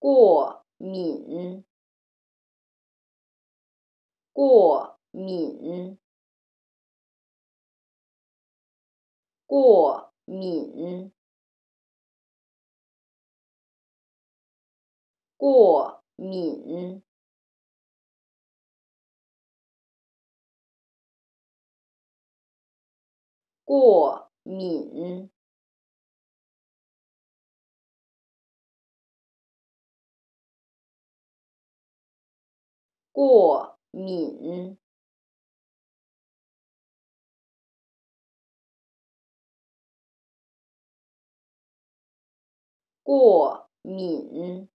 过敏，过敏，过敏，过敏，过敏。过敏，过敏。